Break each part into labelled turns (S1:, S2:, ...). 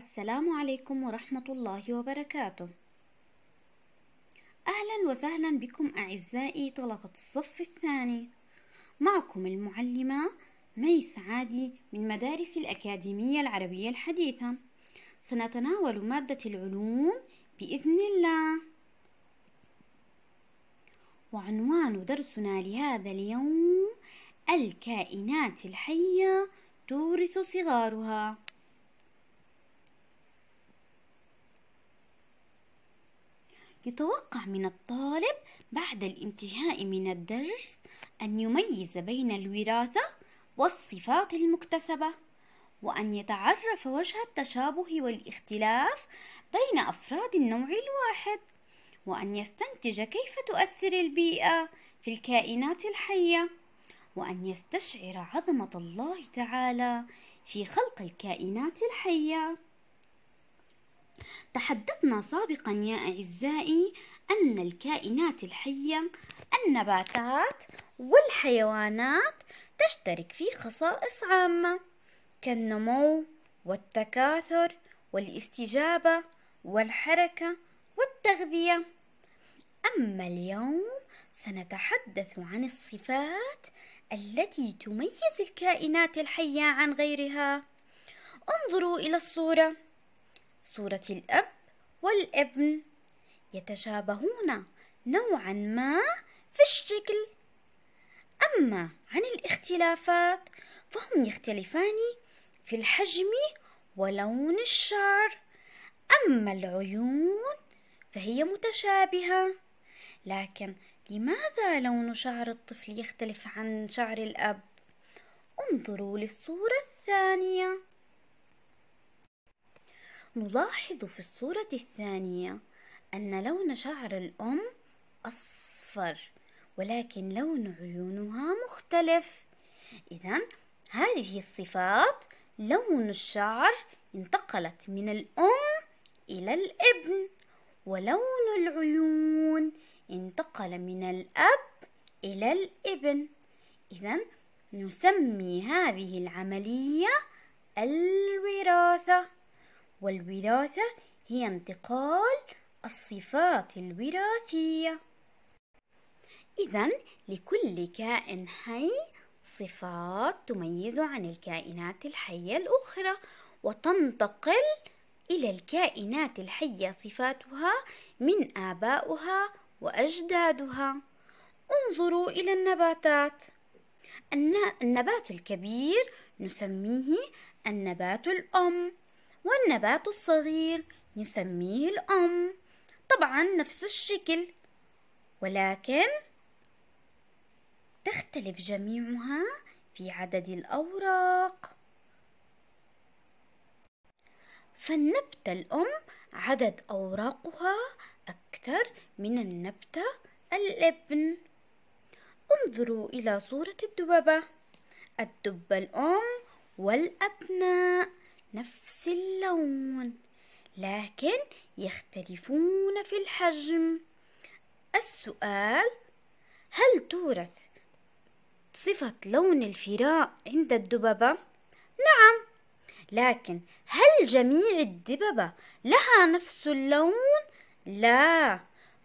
S1: السلام عليكم ورحمة الله وبركاته أهلا وسهلا بكم أعزائي طلبة الصف الثاني معكم المعلمة مي سعادي من مدارس الأكاديمية العربية الحديثة سنتناول مادة العلوم بإذن الله وعنوان درسنا لهذا اليوم الكائنات الحية تورث صغارها يتوقع من الطالب بعد الانتهاء من الدرس أن يميز بين الوراثة والصفات المكتسبة وأن يتعرف وجه التشابه والاختلاف بين أفراد النوع الواحد وأن يستنتج كيف تؤثر البيئة في الكائنات الحية وأن يستشعر عظمة الله تعالى في خلق الكائنات الحية تحدثنا سابقا يا أعزائي أن الكائنات الحية النباتات والحيوانات تشترك في خصائص عامة كالنمو والتكاثر والاستجابة والحركة والتغذية أما اليوم سنتحدث عن الصفات التي تميز الكائنات الحية عن غيرها انظروا إلى الصورة صورة الأب والابن يتشابهون نوعا ما في الشكل أما عن الاختلافات فهم يختلفان في الحجم ولون الشعر أما العيون فهي متشابهة لكن لماذا لون شعر الطفل يختلف عن شعر الأب؟ انظروا للصورة الثانية نلاحظ في الصورة الثانية أن لون شعر الأم أصفر ولكن لون عيونها مختلف إذا هذه الصفات لون الشعر انتقلت من الأم إلى الابن ولون العيون انتقل من الأب إلى الابن إذا نسمي هذه العملية الوراثة والوراثة هي انتقال الصفات الوراثية إذا لكل كائن حي صفات تميزه عن الكائنات الحية الأخرى وتنتقل إلى الكائنات الحية صفاتها من آبائها وأجدادها انظروا إلى النباتات النبات الكبير نسميه النبات الأم والنبات الصغير نسميه الأم طبعا نفس الشكل ولكن تختلف جميعها في عدد الأوراق فالنبتة الأم عدد أوراقها أكثر من النبتة الابن انظروا إلى صورة الدببة الدب الأم والأبناء نفس اللون لكن يختلفون في الحجم السؤال هل تورث صفة لون الفراء عند الدببة؟ نعم لكن هل جميع الدببة لها نفس اللون؟ لا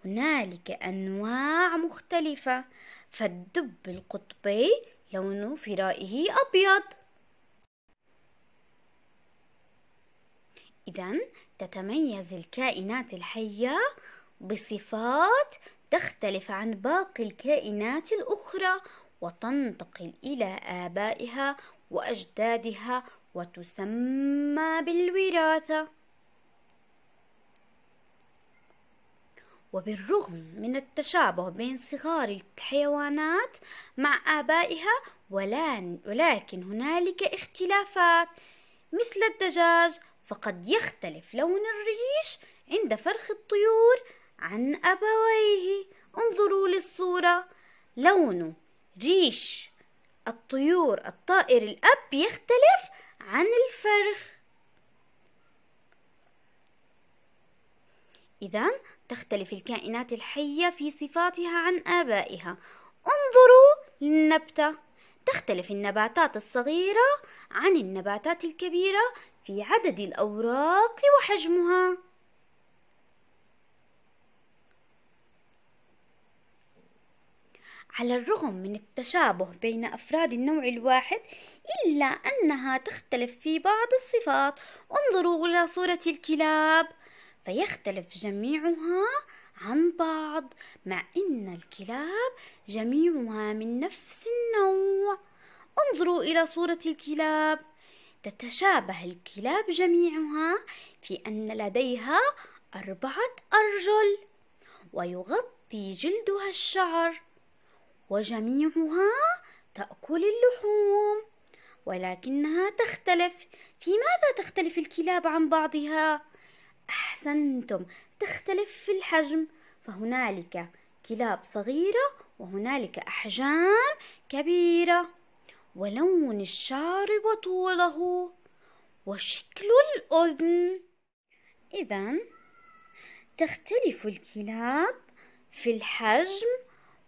S1: هنالك أنواع مختلفة فالدب القطبي لون فرائه أبيض إذا تتميز الكائنات الحية بصفات تختلف عن باقي الكائنات الأخرى وتنتقل إلى آبائها وأجدادها وتسمى بالوراثة وبالرغم من التشابه بين صغار الحيوانات مع آبائها ولكن هنالك اختلافات مثل الدجاج فقد يختلف لون الريش عند فرخ الطيور عن أبويه انظروا للصورة لون ريش الطيور الطائر الأب يختلف عن الفرخ إذا تختلف الكائنات الحية في صفاتها عن آبائها انظروا للنبتة تختلف النباتات الصغيرة عن النباتات الكبيرة في عدد الأوراق وحجمها على الرغم من التشابه بين أفراد النوع الواحد إلا أنها تختلف في بعض الصفات انظروا إلى صورة الكلاب فيختلف جميعها عن بعض مع أن الكلاب جميعها من نفس النوع انظروا إلى صورة الكلاب تتشابه الكلاب جميعها في أن لديها أربعة أرجل ويغطي جلدها الشعر وجميعها تأكل اللحوم ولكنها تختلف في ماذا تختلف الكلاب عن بعضها أحسنتم تختلف في الحجم فهنالك كلاب صغيرة وهنالك أحجام كبيرة ولون الشعر وطوله وشكل الأذن إذا تختلف الكلاب في الحجم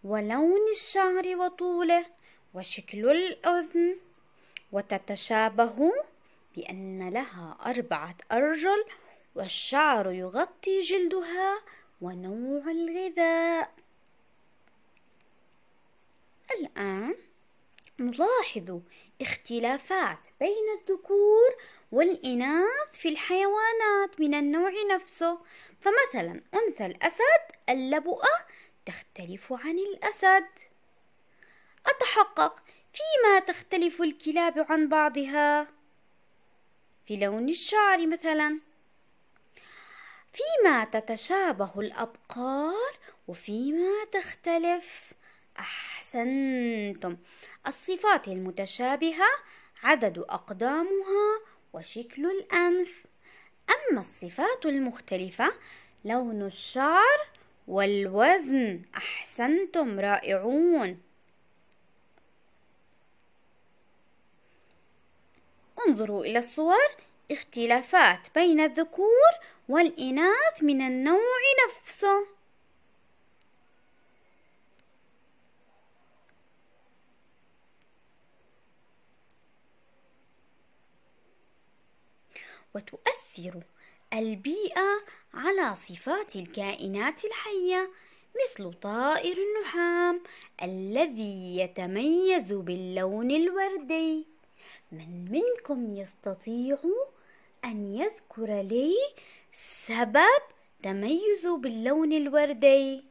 S1: ولون الشعر وطوله وشكل الأذن وتتشابه بأن لها أربعة أرجل والشعر يغطي جلدها ونوع الغذاء الآن نلاحظ اختلافات بين الذكور والإناث في الحيوانات من النوع نفسه فمثلا أنثى الأسد اللبؤة تختلف عن الأسد أتحقق فيما تختلف الكلاب عن بعضها في لون الشعر مثلا فيما تتشابه الأبقار وفيما تختلف أحسنتم الصفات المتشابهة عدد أقدامها وشكل الأنف أما الصفات المختلفة لون الشعر والوزن أحسنتم رائعون انظروا إلى الصور اختلافات بين الذكور والإناث من النوع نفسه وتؤثر البيئة على صفات الكائنات الحية مثل طائر النحام الذي يتميز باللون الوردي من منكم يستطيع أن يذكر لي سبب تميزه باللون الوردي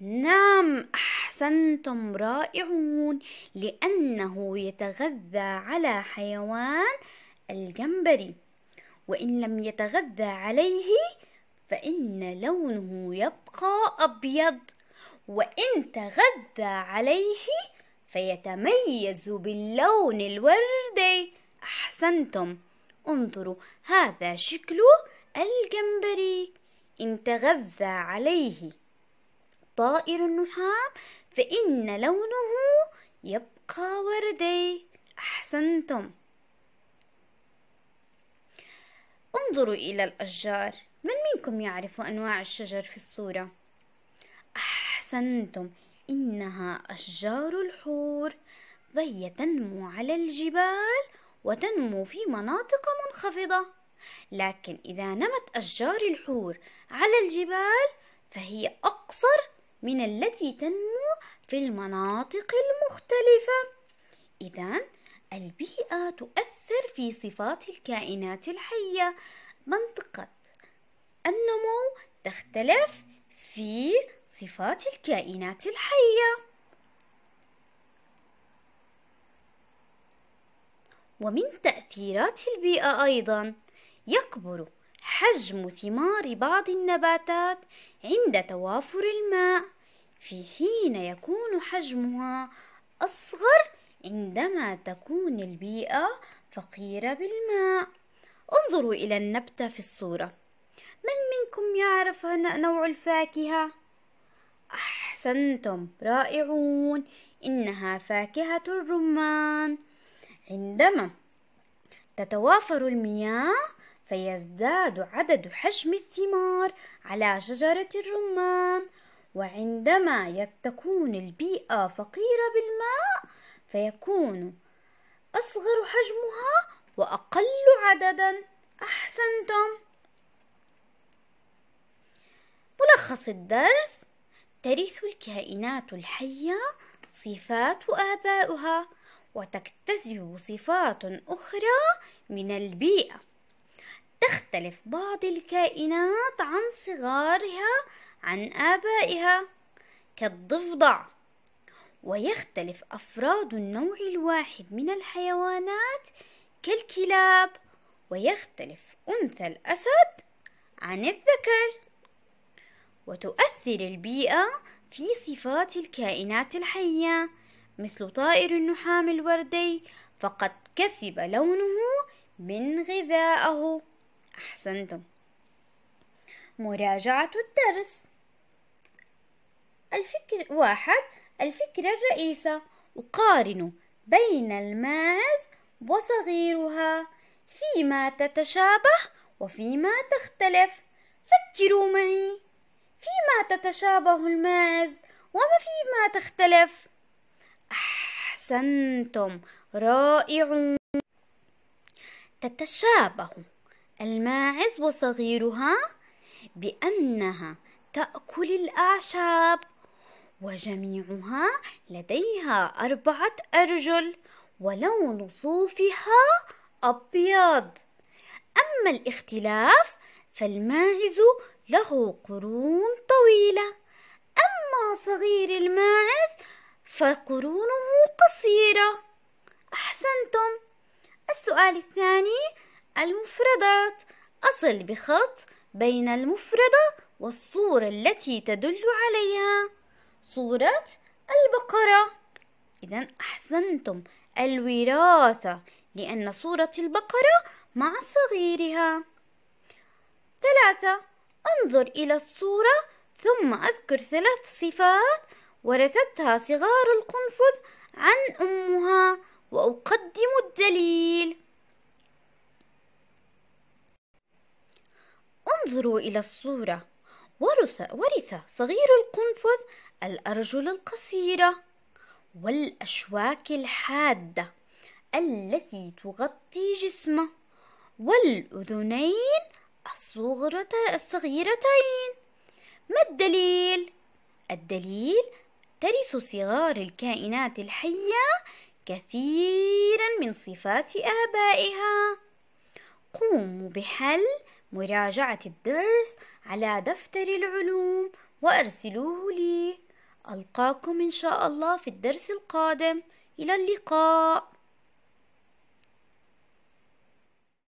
S1: نعم أحسنتم رائعون لأنه يتغذى على حيوان الجمبري وإن لم يتغذى عليه فإن لونه يبقى أبيض وإن تغذى عليه فيتميز باللون الوردي أحسنتم انظروا هذا شكل الجمبري إن تغذى عليه طائر النحام فإن لونه يبقى وردي أحسنتم انظروا إلى الأشجار من منكم يعرف أنواع الشجر في الصورة؟ أحسنتم إنها أشجار الحور فهي تنمو على الجبال وتنمو في مناطق منخفضة لكن إذا نمت أشجار الحور على الجبال فهي أقصر من التي تنمو في المناطق المختلفة إذا البيئة تؤثر تؤثر في صفات الكائنات الحية منطقة النمو تختلف في صفات الكائنات الحية ومن تأثيرات البيئة أيضا يكبر حجم ثمار بعض النباتات عند توافر الماء في حين يكون حجمها أصغر عندما تكون البيئة فقيرة بالماء انظروا إلى النبتة في الصورة من منكم يعرف نوع الفاكهة؟ أحسنتم رائعون إنها فاكهة الرمان عندما تتوافر المياه فيزداد عدد حجم الثمار على شجرة الرمان وعندما تكون البيئة فقيرة بالماء فيكون أصغر حجمها وأقل عددا أحسنتم ملخص الدرس ترث الكائنات الحية صفات آبائها وتكتسب صفات أخرى من البيئة تختلف بعض الكائنات عن صغارها عن آبائها كالضفدع ويختلف أفراد النوع الواحد من الحيوانات كالكلاب ويختلف أنثى الأسد عن الذكر وتؤثر البيئة في صفات الكائنات الحية مثل طائر النحام الوردي فقد كسب لونه من غذائه أحسنتم مراجعة الدرس الفكر واحد الفكرة الرئيسة أقارن بين الماعز وصغيرها فيما تتشابه وفيما تختلف فكروا معي فيما تتشابه الماعز وما فيما تختلف أحسنتم رائعون تتشابه الماعز وصغيرها بأنها تأكل الأعشاب وجميعها لديها أربعة أرجل ولون صوفها أبيض أما الاختلاف فالماعز له قرون طويلة أما صغير الماعز فقرونه قصيرة أحسنتم السؤال الثاني المفردات أصل بخط بين المفردة والصورة التي تدل عليها صورة البقرة إذا أحسنتم الوراثة لأن صورة البقرة مع صغيرها ثلاثة انظر إلى الصورة ثم أذكر ثلاث صفات ورثتها صغار القنفذ عن أمها وأقدم الدليل انظروا إلى الصورة ورث, ورث صغير القنفذ الأرجل القصيرة والأشواك الحادة التي تغطي جسمه والأذنين الصغيرتين ما الدليل؟ الدليل ترث صغار الكائنات الحية كثيرا من صفات آبائها قوموا بحل مراجعة الدرس على دفتر العلوم وأرسلوه لي ألقاكم إن شاء الله في الدرس القادم إلى اللقاء